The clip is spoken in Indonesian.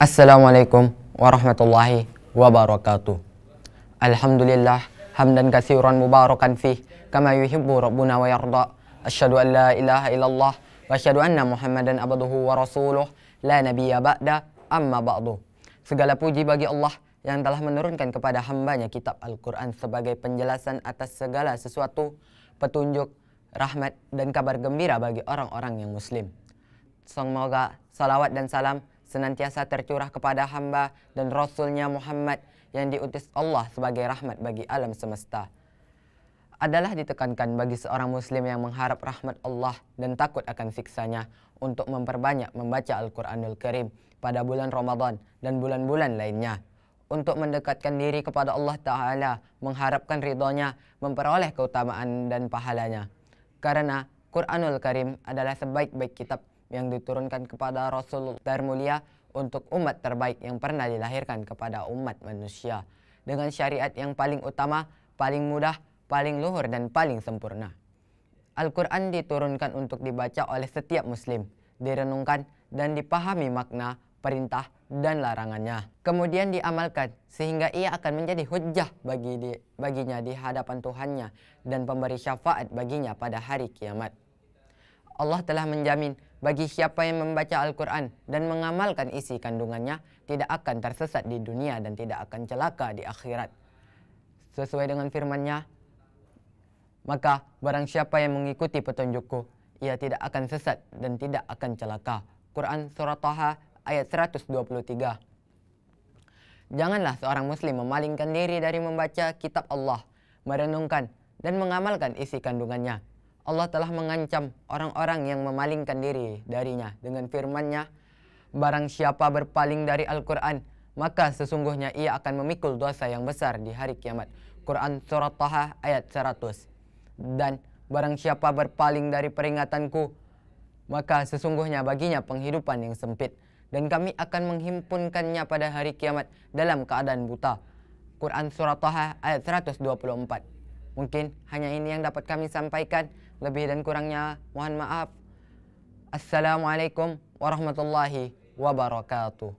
Assalamualaikum warahmatullahi wabarakatuh. Alhamdulillah hamdan katsiran mubarakan fih kama yuhibbu rabbuna wa yarda. Asyhadu an la ilaha illallah wa asyhadu anna Muhammadan abduhu wa rasuluh la nabiyya ba'da amma ba'du. Segala puji bagi Allah yang telah menurunkan kepada hambanya kitab Al-Quran sebagai penjelasan atas segala sesuatu, petunjuk, rahmat, dan kabar gembira bagi orang-orang yang muslim. Semoga salawat dan salam senantiasa tercurah kepada hamba dan Rasulnya Muhammad yang diutus Allah sebagai rahmat bagi alam semesta. Adalah ditekankan bagi seorang muslim yang mengharap rahmat Allah dan takut akan siksanya untuk memperbanyak membaca Al-Quranul Karim pada bulan Ramadan dan bulan-bulan lainnya untuk mendekatkan diri kepada Allah Ta'ala, mengharapkan ridhonya, memperoleh keutamaan dan pahalanya. Karena Quranul Karim adalah sebaik-baik kitab yang diturunkan kepada Rasul termulia untuk umat terbaik yang pernah dilahirkan kepada umat manusia dengan syariat yang paling utama, paling mudah, paling luhur dan paling sempurna. Al-Quran diturunkan untuk dibaca oleh setiap muslim, direnungkan dan dipahami makna perintah, dan larangannya. Kemudian diamalkan sehingga ia akan menjadi hujjah bagi di, baginya di hadapan Tuhannya dan pemberi syafaat baginya pada hari kiamat. Allah telah menjamin bagi siapa yang membaca Al-Quran dan mengamalkan isi kandungannya tidak akan tersesat di dunia dan tidak akan celaka di akhirat. Sesuai dengan firmannya, maka barang siapa yang mengikuti petunjukku, ia tidak akan sesat dan tidak akan celaka. Quran Surah Taha ayat 123. Janganlah seorang muslim memalingkan diri dari membaca kitab Allah, merenungkan dan mengamalkan isi kandungannya. Allah telah mengancam orang-orang yang memalingkan diri darinya dengan firman-Nya, barang siapa berpaling dari Al-Qur'an, maka sesungguhnya ia akan memikul dosa yang besar di hari kiamat. Quran surah Taha ayat 100. Dan barang siapa berpaling dari peringatanku, maka sesungguhnya baginya penghidupan yang sempit dan kami akan menghimpunkannya pada hari kiamat dalam keadaan buta. Quran Surah Taha ayat 124. Mungkin hanya ini yang dapat kami sampaikan. Lebih dan kurangnya mohon maaf. Assalamualaikum warahmatullahi wabarakatuh.